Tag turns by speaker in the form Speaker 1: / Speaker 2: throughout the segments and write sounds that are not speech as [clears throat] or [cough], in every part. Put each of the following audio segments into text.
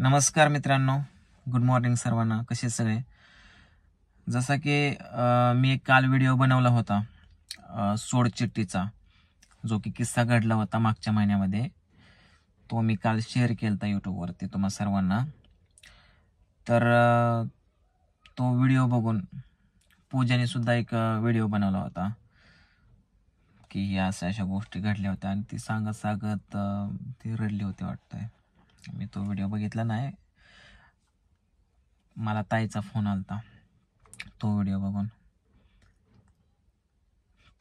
Speaker 1: नमस्कार मित्रांनो good morning सर्वांना कसे सगळे जसा की मी एक काल व्हिडिओ बनवला होता सोडचिट्टीचा जो की किस्सा घडला होता मागच्या महिन्यामध्ये तो मी काल शेअर केला होता यूट्यूबवरती तुम्हा सर्वांना तर तो व्हिडिओ बघून पूजाने सुद्धा एक व्हिडिओ बनवला होता की या अशा अशा गोष्टी घडल्या होत्या आणि ती सांगत सांगत ती रडली होती वाटतंय मी तो व्हिडिओ बघितला नाही मला ताईचा फोन आलता तो व्हिडिओ बघून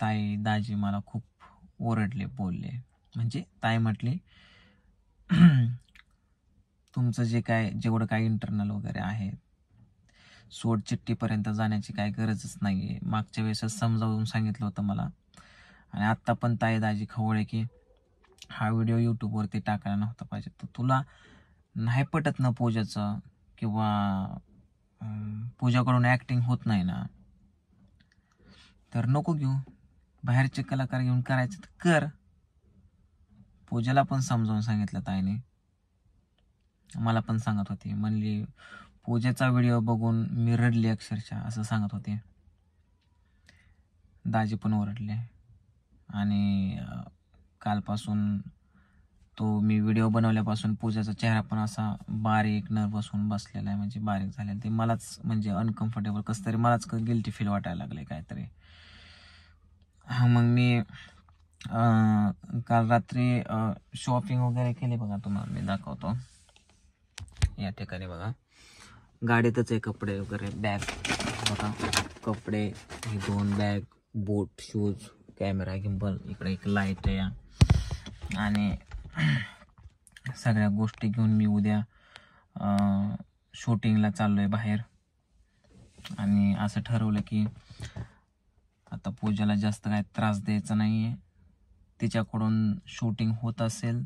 Speaker 1: ताई दाजी मला खूप ओरडले बोलले म्हणजे ताई म्हटली तुमचं जे काय जेवढं काय इंटरनल वगैरे आहे सोड सोडचिठ्ठीपर्यंत जाण्याची काय गरजच नाही मागच्या वेळेस समजावून सांगितलं होतं मला आणि आत्ता पण ताई दाजी खवळे की हा व्हिडिओ यूट्यूबवरती टाकायला नव्हता पाहिजे तर तुला नाही पटत ना पूजाचं किंवा पूजाकडून ॲक्टिंग होत नाही ना तर नको घेऊ बाहेरचे कलाकार घेऊन करायचं तर कर पूजाला पण समजावून सांगितलं ताईने मला पण सांगत होती म्हणली पूजेचा व्हिडिओ बघून मी रडली अक्षरशः असं सांगत होते दाजी पण ओरडले आणि कालपासून तो मी व्हिडिओ बनवल्यापासून पूजाचा चेहरा पण असा बारीक नर्वस होऊन बसलेला आहे म्हणजे बारीक झालेला ते मलाच म्हणजे अनकम्फर्टेबल कसं तरी मलाच गिल्टी फील वाटायला लागले काहीतरी हां मग मी काल रात्री शॉपिंग वगैरे केली बघा तुम्हाला मी दाखवतो या ठिकाणी बघा गाडीतच आहे कपडे वगैरे बॅग बघा कपडे हे दोन bag boot shoes camera gimbal इकडे एक लाईट आहे आणि सगळ्या गोष्टी घेऊन मी उद्या शूटिंगला चाललो आहे बाहेर आणि असं ठरवलं की आता पूजाला जास्त काय त्रास द्यायचा नाही आहे तिच्याकडून शूटिंग होत असेल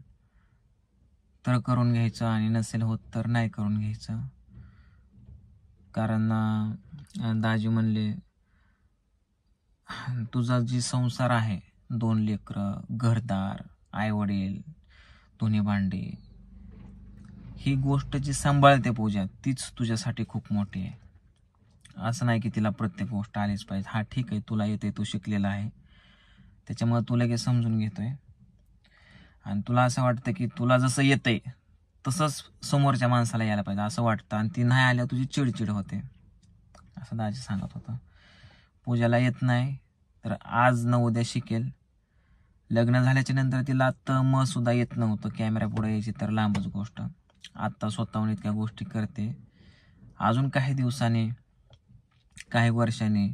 Speaker 1: तर करून घ्यायचं आणि नसेल होत तर नाही करून घ्यायचं कारण दाजी म्हणले तुझा जी संसार आहे दोन लेकरं घरदार आई वडील दोन्ही भांडे ही गोष्ट जी सांभाळते पूजा तीच तुझ्यासाठी खूप मोठी आहे असं नाही की तिला प्रत्येक गोष्ट आलीच पाहिजे हा ठीक आहे तुला येते तू शिकलेला आहे त्याच्यामुळे तू लगेच समजून घेतोय आणि तुला असं वाटतं की तुला जसं येते तसंच समोरच्या माणसाला यायला पाहिजे असं वाटतं आणि ती नाही आल्या तुझी चिडचिड होते असं दाजी सांगत होतं पूजाला येत नाही तर आज न उद्या शिकेल लग्न झाल्याच्या नंतर तिला तम सुद्धा येत नव्हतं कॅमेरा पुढे यायची तर लांबच गोष्ट आत्ता स्वतःहून इतक्या गोष्टी करते अजून काही दिवसाने काही वर्षाने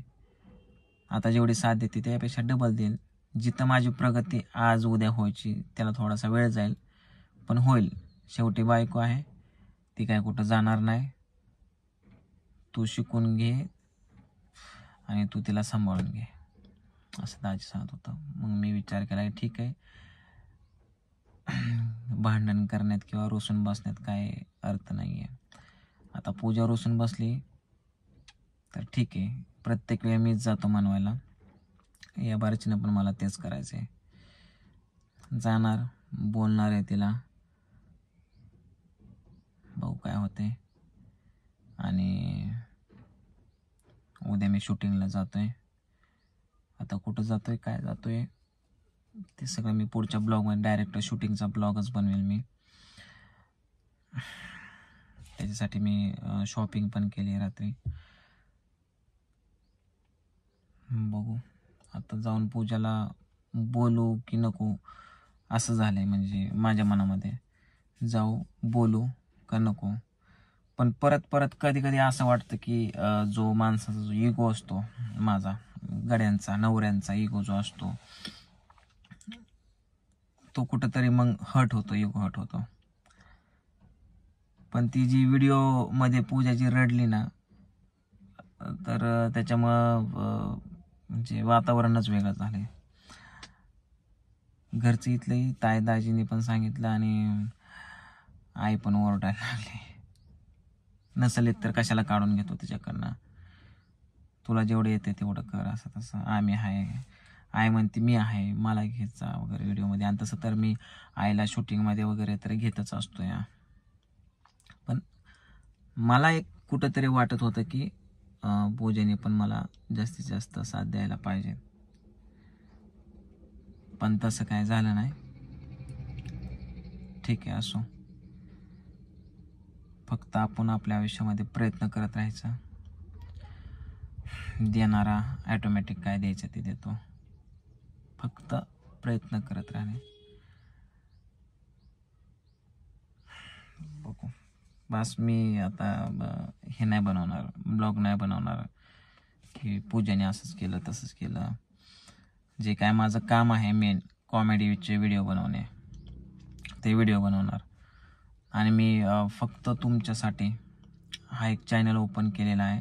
Speaker 1: आता जेवढी साथ देते त्यापेक्षा डबल देईल जिथं माझी प्रगती आज उद्या व्हायची त्याला थोडासा वेळ जाईल पण होईल शेवटी बायको आहे ती काय कुठं जाणार नाही तू शिकून घे आणि तू तिला सांभाळून घे असं दाजी सांगत होतं मग मी विचार केला ठीक आहे [clears throat] भांडण करण्यात किंवा रोसून बसण्यात काय अर्थ नाही आहे आता पूजा रोसून बसली तर ठीक आहे प्रत्येक वेळी मीच जातो मानवायला या बारचीनं पण मला तेच करायचं आहे जाणार बोलणार आहे तिला भाऊ काय होते आणि उद्या मी शूटिंगला जातो आहे आता कुठं जातो आहे काय जातोय ते सगळं मी पुढच्या ब्लॉगमध्ये डायरेक्ट शूटिंगचा ब्लॉगच बनवेल मी त्याच्यासाठी मी शॉपिंग पण केली आहे रात्री बघू आता जाऊन पूजाला बोलू की नको असं झालं आहे म्हणजे माझ्या मनामध्ये जाऊ बोलू का नको पण परत परत कधी कधी असं वाटतं की जो माणसाचा जो इगो असतो माझा गड्यांचा नवऱ्यांचा इगो जो असतो तो कुठंतरी मग हट होतो इगो हट होतो पण ती जी व्हिडिओमध्ये पूजा जी रडली ना तर त्याच्यामुळं म्हणजे वातावरणच वेगळं झाले घरचं इथलंही ताय दाजीने पण सांगितलं आणि आई पण ओरडायला लागली नसेल तर कशाला काढून घेतो त्याच्याकडनं तुला जेवढं येते तेवढं कर असं तसं आम्ही आहे आय म्हणते मी आहे मला घ्यायचा वगैरे व्हिडिओमध्ये आणि तसं तर मी आईला शूटिंगमध्ये वगैरे तर घेतच असतो या पण मला एक कुठंतरी वाटत होतं की भोजने पण मला जास्तीत जास्त साथ द्यायला पाहिजे पण तसं काय झालं नाही ठीक आहे असो फक्त आपण आपल्या आयुष्यामध्ये प्रयत्न करत राहायचा देणारा ॲटोमॅटिक काय द्यायचं ते देतो फक्त प्रयत्न करत राहणे बघू बस मी आता हे नाही बनवणार ब्लॉग नाही बनवणार की पूजाने असंच केलं तसंच केलं जे काय माझं काम आहे मेन कॉमेडीचे व्हिडिओ बनवणे ते व्हिडिओ बनवणार आणि मी फक्त तुमच्यासाठी हा एक चॅनल ओपन केलेला आहे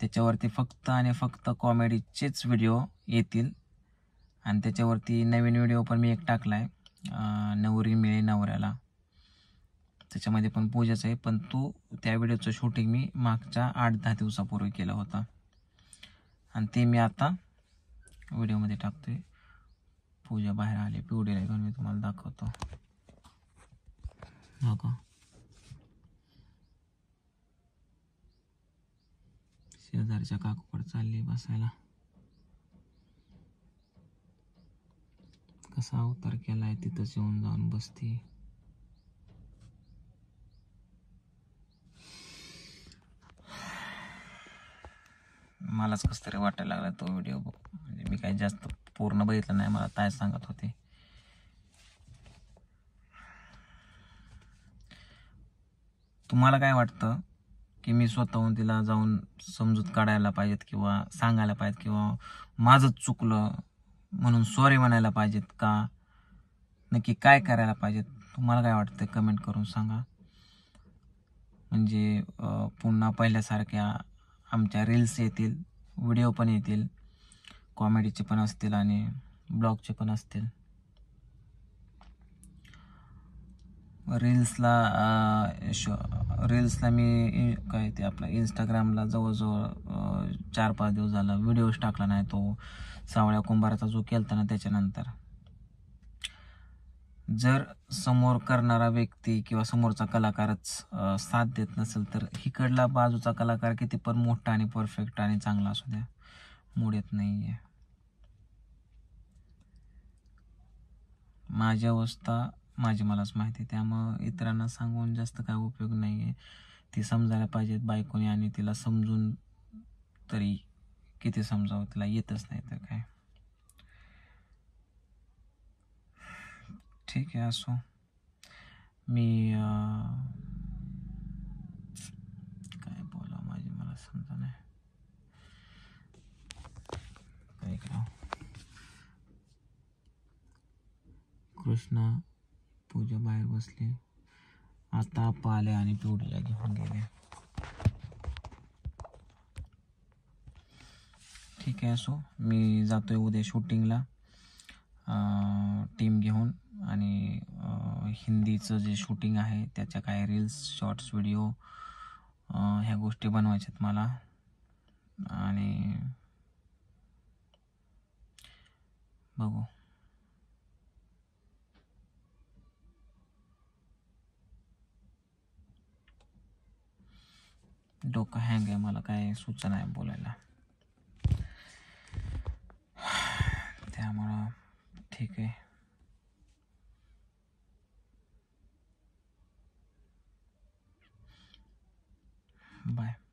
Speaker 1: त्याच्यावरती फक्त आणि फक्त कॉमेडीचेच व्हिडिओ येतील आणि त्याच्यावरती नवीन व्हिडिओ पण मी एक टाकला आहे नवरी मिळे नवऱ्याला त्याच्यामध्ये पण पूजाच आहे पण तो त्या व्हिडिओचं शूटिंग मी मागच्या आठ दहा दिवसापूर्वी केलं होतं आणि ते मी आता व्हिडिओमध्ये टाकतो आहे पूजा बाहेर आली पिवडीला घेऊन मी तुम्हाला दाखवतो हो का शेजारच्या कड चालली बसायला कसा अवतार केलाय तिथंच येऊन जाऊन बसती मलाच कस तरी वाटायला लागला तो व्हिडिओ म्हणजे मी काही जास्त पूर्ण बघितलं नाही मला काय सांगत होते तुम्हाला काय वाटतं की मी स्वतःहून तिला जाऊन समजूत काढायला पाहिजेत किंवा सांगायला पाहिजेत किंवा माझं चुकलं म्हणून सॉरी म्हणायला पाहिजेत का नक्की काय करायला पाहिजेत तुम्हाला काय वाटतं कमेंट करून सांगा म्हणजे पुन्हा पहिल्यासारख्या आमच्या रील्स येतील व्हिडिओ पण येतील कॉमेडीचे पण असतील आणि ब्लॉगचे पण असतील रील्सला शो रील्सला मी काय ते आपलं इंस्टाग्रामला जवळजवळ चार पाच दिवस झाला व्हिडिओज टाकला नाही तो सावळ्या कुंभाराचा जो केला ना त्याच्यानंतर जर समोर करणारा व्यक्ती किंवा समोरचा कलाकारच साथ देत नसेल तर हिकडला बाजूचा कलाकार किती पण मोठा आणि परफेक्ट आणि चांगला असू द्या मूड येत नाही आहे माझी अवस्था माझी मलाच माहिती त्यामुळं इतरांना सांगून जास्त काय उपयोग नाही आहे ती समजायला पाहिजेत बायकोने आणि तिला समजून तरी किती समजावं तिला येतच नाही तर काय ठीक आहे असो मी काय बोला माझी मला समजा नाही काय कृष्णा पूजा बाहेर बसली आता पाले आणि पिवडीला घेऊन गेले ठीक आहे असो मी जातोय उद्या शूटिंगला टीम घेऊन आणि हिंदीचं जे शूटिंग आहे त्याच्या काय रील्स शॉर्ट्स व्हिडिओ ह्या गोष्टी बनवायच्यात मला आणि बघू डोकं हँग आहे मला काय सूचना आहे बोलायला त्यामुळं ठीक आहे बाय